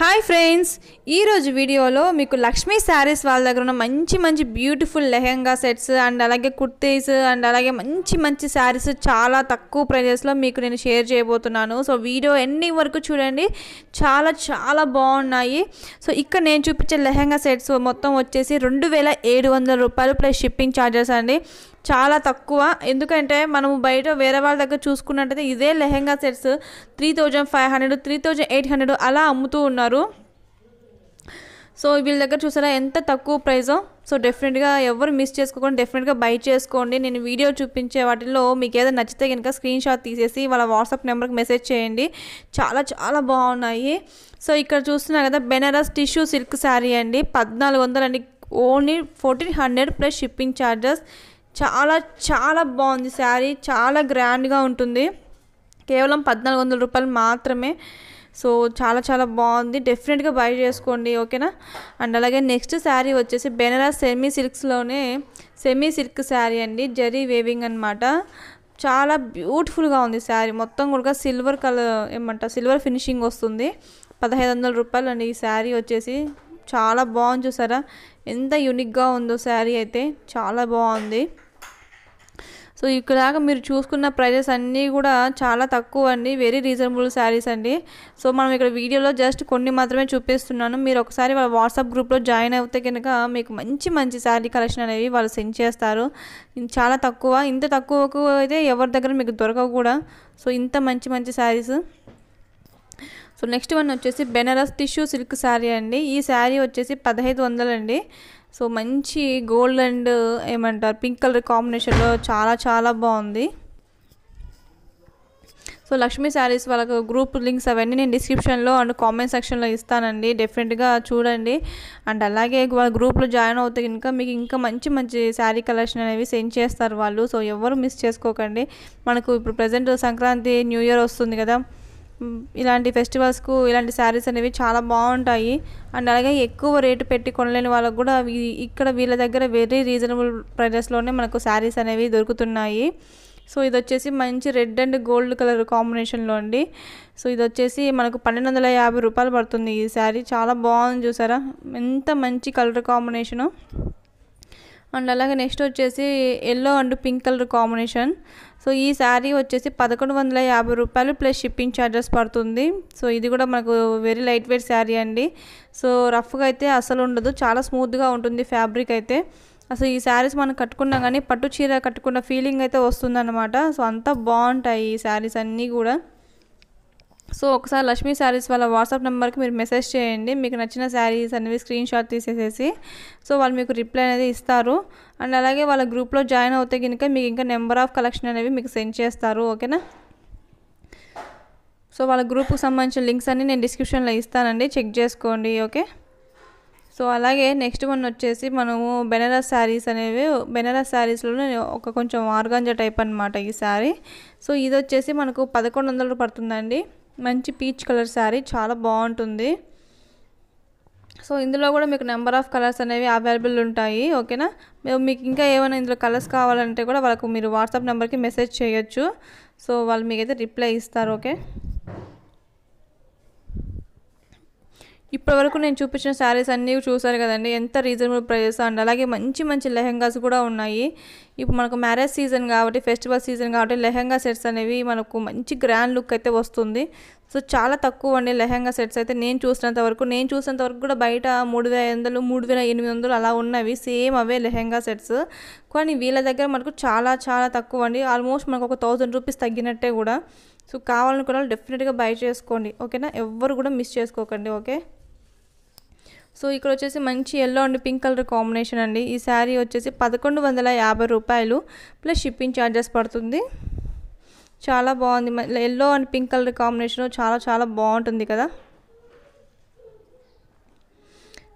hi friends ఈరోజు వీడియోలో మీకు లక్ష్మీ శారీస్ వాళ్ళ దగ్గర ఉన్న మంచి మంచి బ్యూటిఫుల్ లెహెంగా సెట్స్ అండ్ అలాగే కుర్తీస్ అండ్ అలాగే మంచి మంచి శారీస్ చాలా తక్కువ ప్రైజెస్లో మీకు నేను షేర్ చేయబోతున్నాను సో వీడియో ఎన్ని వరకు చూడండి చాలా చాలా బాగున్నాయి సో ఇక్కడ నేను చూపించే లెహెంగా సెట్స్ మొత్తం వచ్చేసి రెండు వేల ఏడు వందల రూపాయలు ప్లస్ షిప్పింగ్ ఛార్జెస్ అండి చాలా తక్కువ ఎందుకంటే మనం బయట వేరే వాళ్ళ దగ్గర చూసుకున్నట్టయితే ఇదే lehenga sets three thousand five hundred three thousand eight hundred అలా అమ్ముతూ ఉన్నారు సో వీళ్ళ దగ్గర చూసారా ఎంత తక్కువ ప్రైజో సో డెఫినెట్గా ఎవరు మిస్ చేసుకోకుండా డెఫినెట్గా బై చేసుకోండి నేను వీడియో చూపించే వాటిల్లో మీకు ఏదో నచ్చితే కనుక స్క్రీన్ షాట్ తీసేసి వాళ్ళ వాట్సాప్ నెంబర్కి మెసేజ్ చేయండి చాలా చాలా బాగున్నాయి సో ఇక్కడ చూస్తున్నా కదా బెనారస్ టిష్యూ సిల్క్ శారీ అండి పద్నాలుగు వందలండి only fourteen hundred plus shipping charges చాలా చాలా బాగుంది శారీ చాలా గ్రాండ్గా ఉంటుంది కేవలం పద్నాలుగు వందల రూపాయలు మాత్రమే సో చాలా చాలా బాగుంది డెఫినెట్గా బై చేసుకోండి ఓకేనా అండ్ అలాగే నెక్స్ట్ శారీ వచ్చేసి బెనరా సెమీ సిల్క్స్లోనే సెమీ సిల్క్ శారీ అండి జరీ వేవింగ్ అనమాట చాలా బ్యూటిఫుల్గా ఉంది శారీ మొత్తం కూడా సిల్వర్ కలర్ ఏమంట సిల్వర్ ఫినిషింగ్ వస్తుంది పదహైదు వందల రూపాయలు అండి ఈ శారీ వచ్చేసి చాలా బాగుంది చూసారా ఎంత యూనిక్గా ఉందో శారీ అయితే చాలా బాగుంది సో ఇక్కడ దాకా మీరు చూసుకున్న ప్రైజెస్ అన్నీ కూడా చాలా తక్కువ అండి వెరీ రీజనబుల్ శారీస్ అండి సో మనం ఇక్కడ వీడియోలో జస్ట్ కొన్ని మాత్రమే చూపిస్తున్నాను మీరు ఒకసారి వాళ్ళ వాట్సాప్ గ్రూప్లో జాయిన్ అవుతే కనుక మీకు మంచి మంచి శారీ కలెక్షన్ అనేవి వాళ్ళు సెండ్ చేస్తారు చాలా తక్కువ ఇంత తక్కువకు అయితే ఎవరి దగ్గర మీకు దొరకవు కూడా సో ఇంత మంచి మంచి శారీస్ సో నెక్స్ట్ వన్ వచ్చేసి బెనారస్ టిష్యూ సిల్క్ శారీ అండి ఈ శారీ వచ్చేసి పదహైదు వందలండి అండి సో మంచి గోల్డ్ అండ్ ఏమంటారు పింక్ కలర్ కాంబినేషన్లో చాలా చాలా బాగుంది సో లక్ష్మీ శారీస్ వాళ్ళకు గ్రూప్ లింక్స్ అవన్నీ నేను డిస్క్రిప్షన్లో అండ్ కామెంట్ సెక్షన్లో ఇస్తానండి డెఫినెట్గా చూడండి అండ్ అలాగే వాళ్ళ గ్రూప్లో జాయిన్ అవుతే కనుక మీకు ఇంకా మంచి మంచి శారీ కలెక్షన్ అనేవి సెండ్ చేస్తారు వాళ్ళు సో ఎవరు మిస్ చేసుకోకండి మనకు ఇప్పుడు ప్రజెంట్ సంక్రాంతి న్యూ ఇయర్ వస్తుంది కదా ఇలాంటి ఫెస్టివల్స్కు ఇలాంటి శారీస్ అనేవి చాలా బాగుంటాయి అండ్ అలాగే ఎక్కువ రేటు పెట్టి కొనలేని వాళ్ళకు కూడా ఇక్కడ వీళ్ళ దగ్గర వెరీ రీజనబుల్ ప్రైజెస్లోనే మనకు శారీస్ అనేవి దొరుకుతున్నాయి సో ఇది వచ్చేసి మంచి రెడ్ అండ్ గోల్డ్ కలర్ కాంబినేషన్లో అండి సో ఇది వచ్చేసి మనకు పన్నెండు వందల యాభై రూపాయలు పడుతుంది ఈ శారీ చాలా బాగుంది చూసారా ఎంత మంచి కలర్ కాంబినేషను అండ్ అలాగే నెక్స్ట్ వచ్చేసి yellow and pink colour combination so ఈ శారీ వచ్చేసి పదకొండు వందల యాభై రూపాయలు ప్లస్ షిప్పింగ్ ఛార్జెస్ పడుతుంది సో ఇది కూడా మనకు వెరీ లైట్ వెయిట్ శారీ అండి సో రఫ్గా అయితే అసలు ఉండదు చాలా స్మూత్గా ఉంటుంది ఫ్యాబ్రిక్ అయితే అసలు ఈ శారీస్ మనం కట్టుకున్నా కానీ పట్టు చీర కట్టుకున్న ఫీలింగ్ అయితే వస్తుందన్నమాట సో అంత బాగుంటాయి ఈ శారీస్ అన్నీ కూడా సో ఒకసారి లక్ష్మీ శారీస్ వాళ్ళ వాట్సాప్ నెంబర్కి మీరు మెసేజ్ చేయండి మీకు నచ్చిన శారీస్ అనేవి స్క్రీన్ షాట్ తీసేసేసి సో వాళ్ళు మీకు రిప్లై అనేది ఇస్తారు అండ్ అలాగే వాళ్ళ గ్రూప్లో జాయిన్ అవుతే కనుక మీకు ఇంకా నెంబర్ ఆఫ్ కలెక్షన్ అనేవి మీకు సెండ్ చేస్తారు ఓకేనా సో వాళ్ళ గ్రూప్కి సంబంధించిన లింక్స్ అన్నీ నేను డిస్క్రిప్షన్లో ఇస్తానండి చెక్ చేసుకోండి ఓకే సో అలాగే నెక్స్ట్ వన్ వచ్చేసి మనము బెనారస్ శారీస్ అనేవి బెనారస్ శారీస్లో ఒక కొంచెం ఆర్గాంజా టైప్ అనమాట ఈ శారీ సో ఇది వచ్చేసి మనకు పదకొండు వందలు పడుతుందండి మంచి పీచ్ కలర్ శారీ చాలా బాగుంటుంది సో ఇందులో కూడా మీకు నెంబర్ ఆఫ్ కలర్స్ అనేవి అవైలబుల్ ఉంటాయి ఓకేనా మీకు ఇంకా ఏమైనా ఇందులో కలర్స్ కావాలంటే కూడా వాళ్ళకు మీరు వాట్సాప్ నెంబర్కి మెసేజ్ చేయొచ్చు సో వాళ్ళు మీకైతే రిప్లై ఇస్తారు ఓకే ఇప్పటివరకు నేను చూపించిన శారీస్ అన్నీ చూసారు కదండి ఎంత రీజనబుల్ ప్రైజెస్ అండి అలాగే మంచి మంచి లెహెంగాస్ కూడా ఉన్నాయి ఇప్పుడు మనకు మ్యారేజ్ సీజన్ కాబట్టి ఫెస్టివల్ సీజన్ కాబట్టి లెహెంగా సెట్స్ అనేవి మనకు మంచి గ్రాండ్ లుక్ అయితే వస్తుంది సో చాలా తక్కువ అండి లెహెంగా సెట్స్ అయితే నేను చూసినంత వరకు నేను చూసినంత వరకు కూడా బయట మూడు వేల ఐదు వందలు మూడు వేల ఎనిమిది వందలు అలా ఉన్నవి సేమ్ అవే లెహెంగా సెట్స్ కానీ వీళ్ళ దగ్గర మనకు చాలా చాలా తక్కువ అండి ఆల్మోస్ట్ మనకు ఒక థౌజండ్ రూపీస్ తగ్గినట్టే కూడా సో కావాలనుకున్న వాళ్ళు డెఫినెట్గా బై చేసుకోండి ఓకేనా ఎవ్వరు కూడా మిస్ చేసుకోకండి ఓకే సో ఇక్కడ వచ్చేసి మంచి yellow and pink colour combination అండి ఈ శారీ వచ్చేసి పదకొండు వందల యాభై రూపాయలు ప్లస్ షిప్పింగ్ ఛార్జెస్ పడుతుంది చాలా బాగుంది yellow and pink colour combination చాలా చాలా బాగుంటుంది కదా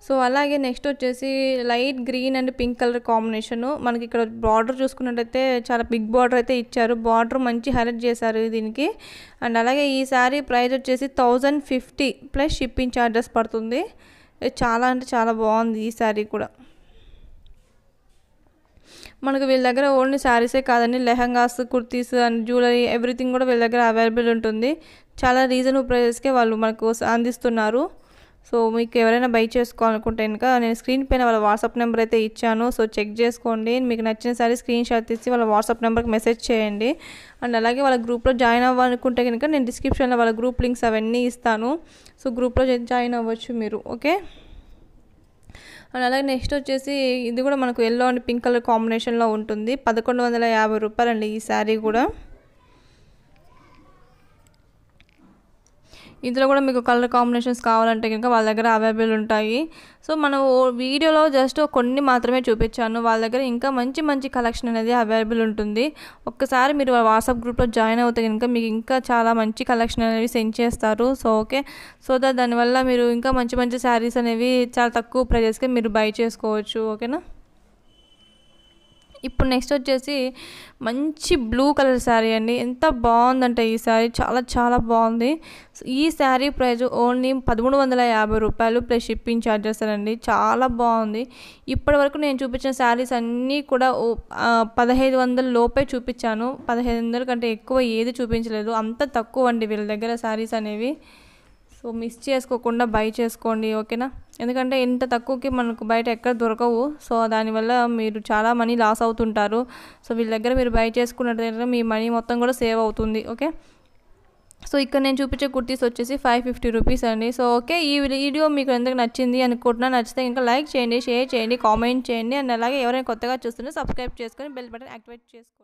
సో అలాగే నెక్స్ట్ వచ్చేసి light green and pink colour combination మనకి ఇక్కడ బార్డర్ చూసుకున్నట్టయితే చాలా బిగ్ బార్డర్ అయితే ఇచ్చారు బార్డర్ మంచి హైలైట్ చేశారు దీనికి అండ్ అలాగే ఈ శారీ ప్రైస్ వచ్చేసి thousand fifty plus shipping charges పడుతుంది చాలా అంటే చాలా బాగుంది ఈ శారీ కూడా మనకు వీళ్ళ దగ్గర ఓన్లీ శారీసే కాదండి lehengas kurtis and jewellery everything కూడా వీళ్ళ దగ్గర అవైలబుల్ ఉంటుంది చాలా రీజనబుల్ ప్రైజెస్కే వాళ్ళు మనకు అందిస్తున్నారు సో మీకు ఎవరైనా బై చేసుకోవాలనుకుంటే కనుక నేను స్క్రీన్ పైన వాళ్ళ వాట్సాప్ నెంబర్ అయితే ఇచ్చాను సో చెక్ చేసుకోండి మీకు నచ్చిన సారీ స్క్రీన్ షాట్ తీసి వాళ్ళ వాట్సాప్ నెంబర్కి మెసేజ్ చేయండి అండ్ అలాగే వాళ్ళ గ్రూప్లో జాయిన్ అవ్వాలనుకుంటే కనుక నేను డిస్క్రిప్షన్లో వాళ్ళ గ్రూప్ లింక్స్ అవన్నీ ఇస్తాను సో గ్రూప్లో జాయిన్ అవ్వచ్చు మీరు ఓకే అండ్ అలాగే నెక్స్ట్ వచ్చేసి ఇది కూడా మనకు ఎల్లో అండ్ పింక్ కలర్ కాంబినేషన్లో ఉంటుంది పదకొండు వందల యాభై అండి ఈ శారీ కూడా ఇందులో కూడా మీకు కలర్ కాంబినేషన్స్ కావాలంటే కనుక వాళ్ళ దగ్గర అవైలబుల్ ఉంటాయి సో మనం వీడియోలో జస్ట్ కొన్ని మాత్రమే చూపించాను వాళ్ళ దగ్గర ఇంకా మంచి మంచి కలెక్షన్ అనేది అవైలబుల్ ఉంటుంది ఒక్కసారి మీరు వాట్సాప్ గ్రూప్లో జాయిన్ అవుతే కనుక మీకు ఇంకా చాలా మంచి కలెక్షన్ అనేవి సెండ్ చేస్తారు సో ఓకే సో దానివల్ల మీరు ఇంకా మంచి మంచి శారీస్ అనేవి చాలా తక్కువ ప్రైజెస్కి మీరు బై చేసుకోవచ్చు ఓకేనా ఇప్పుడు నెక్స్ట్ వచ్చేసి మంచి బ్లూ కలర్ శారీ అండి ఎంత బాగుందంటే ఈ శారీ చాలా చాలా బాగుంది ఈ శారీ ప్రైజ్ ఓన్లీ పదమూడు వందల యాభై రూపాయలు ప్లస్ షిప్పింగ్ ఛార్జెస్ అండి చాలా బాగుంది ఇప్పటి వరకు నేను చూపించిన శారీస్ అన్నీ కూడా పదహైదు వందల లోపే చూపించాను పదహైదు వందల కంటే ఎక్కువ ఏది చూపించలేదు అంత తక్కువ అండి వీళ్ళ దగ్గర శారీస్ అనేవి సో మిస్ చేసుకోకుండా బై చేసుకోండి ఓకేనా ఎందుకంటే ఇంత తక్కువకి మనకు బయట ఎక్కడ దొరకవు సో దానివల్ల మీరు చాలా మనీ లాస్ అవుతుంటారు సో వీళ్ళ దగ్గర మీరు బై చేసుకున్నట్లయితే మీ మనీ మొత్తం కూడా సేవ్ అవుతుంది ఓకే సో ఇక్కడ నేను చూపించే కుర్తీస్ వచ్చేసి ఫైవ్ ఫిఫ్టీ రూపీస్ అండి సో ఓకే ఈ వీడియో మీకు ఎందుకు నచ్చింది అనుకుంటున్నా నచ్చితే ఇంకా లైక్ చేయండి షేర్ చేయండి కామెంట్ చేయండి అండ్ అలాగే ఎవరైనా కొత్తగా చూస్తుంటే సబ్స్క్రైబ్ చేసుకొని బెల్ బటన్ యాక్టివేట్ చేసుకోండి